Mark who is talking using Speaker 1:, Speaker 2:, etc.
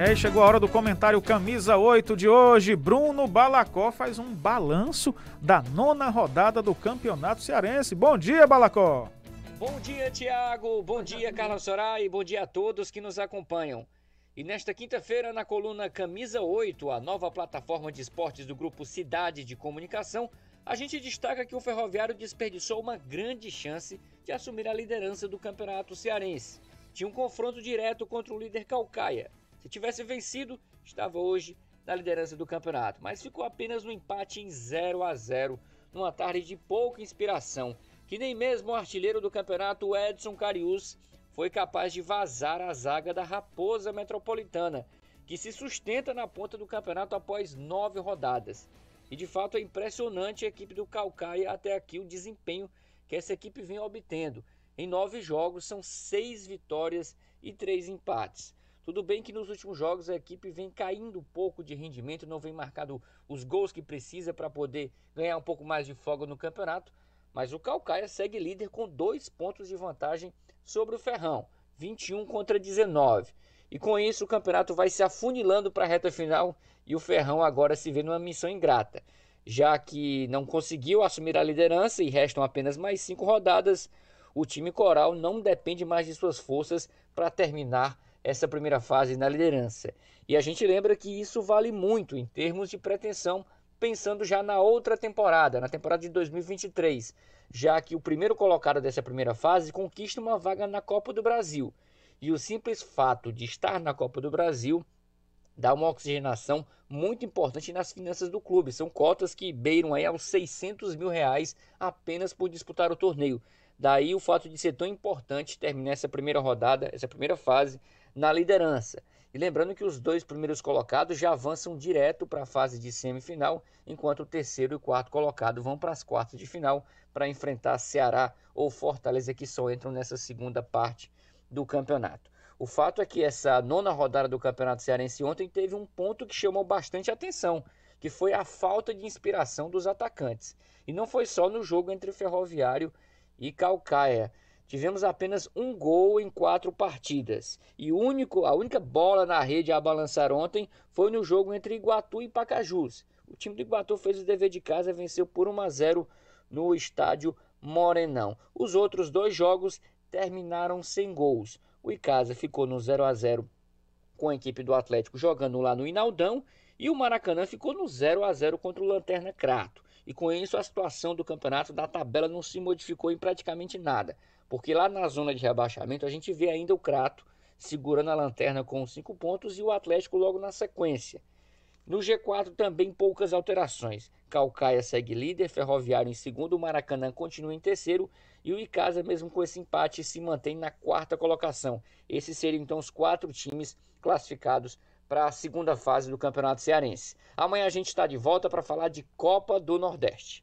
Speaker 1: É, chegou a hora do comentário camisa 8 de hoje. Bruno Balacó faz um balanço da nona rodada do Campeonato Cearense. Bom dia, Balacó. Bom dia, Tiago. Bom dia, Carlos Sorai. Bom dia a todos que nos acompanham. E nesta quinta-feira, na coluna Camisa 8, a nova plataforma de esportes do grupo Cidade de Comunicação, a gente destaca que o Ferroviário desperdiçou uma grande chance de assumir a liderança do Campeonato Cearense. Tinha um confronto direto contra o líder Calcaia, se tivesse vencido, estava hoje na liderança do campeonato, mas ficou apenas no um empate em 0 a 0 numa tarde de pouca inspiração, que nem mesmo o artilheiro do campeonato Edson Carius foi capaz de vazar a zaga da Raposa Metropolitana, que se sustenta na ponta do campeonato após nove rodadas. E de fato é impressionante a equipe do Calcaia até aqui o desempenho que essa equipe vem obtendo. Em nove jogos são seis vitórias e três empates. Tudo bem que nos últimos jogos a equipe vem caindo um pouco de rendimento, não vem marcado os gols que precisa para poder ganhar um pouco mais de folga no campeonato, mas o Calcaia segue líder com dois pontos de vantagem sobre o Ferrão, 21 contra 19. E com isso o campeonato vai se afunilando para a reta final e o Ferrão agora se vê numa missão ingrata, já que não conseguiu assumir a liderança e restam apenas mais cinco rodadas. O time coral não depende mais de suas forças para terminar essa primeira fase na liderança. E a gente lembra que isso vale muito em termos de pretensão, pensando já na outra temporada, na temporada de 2023, já que o primeiro colocado dessa primeira fase conquista uma vaga na Copa do Brasil. E o simples fato de estar na Copa do Brasil dá uma oxigenação muito importante nas finanças do clube. São cotas que beiram aí aos 600 mil reais apenas por disputar o torneio. Daí o fato de ser tão importante terminar essa primeira rodada, essa primeira fase, na liderança. E lembrando que os dois primeiros colocados já avançam direto para a fase de semifinal, enquanto o terceiro e quarto colocado vão para as quartas de final para enfrentar Ceará ou Fortaleza, que só entram nessa segunda parte do campeonato. O fato é que essa nona rodada do Campeonato Cearense ontem teve um ponto que chamou bastante atenção, que foi a falta de inspiração dos atacantes. E não foi só no jogo entre Ferroviário e Calcaia. Tivemos apenas um gol em quatro partidas. E único, a única bola na rede a balançar ontem foi no jogo entre Iguatu e Pacajus. O time do Iguatu fez o dever de casa e venceu por 1 a 0 no estádio Morenão. Os outros dois jogos terminaram sem gols. O Icasa ficou no 0 a 0 com a equipe do Atlético jogando lá no Inaldão e o Maracanã ficou no 0 a 0 contra o Lanterna Crato. E com isso a situação do campeonato da tabela não se modificou em praticamente nada. Porque lá na zona de rebaixamento a gente vê ainda o Crato segurando a lanterna com cinco pontos e o Atlético logo na sequência. No G4 também poucas alterações. Calcaia segue líder, Ferroviário em segundo, o Maracanã continua em terceiro e o Icasa, mesmo com esse empate, se mantém na quarta colocação. Esses seriam então os quatro times classificados para a segunda fase do Campeonato Cearense. Amanhã a gente está de volta para falar de Copa do Nordeste.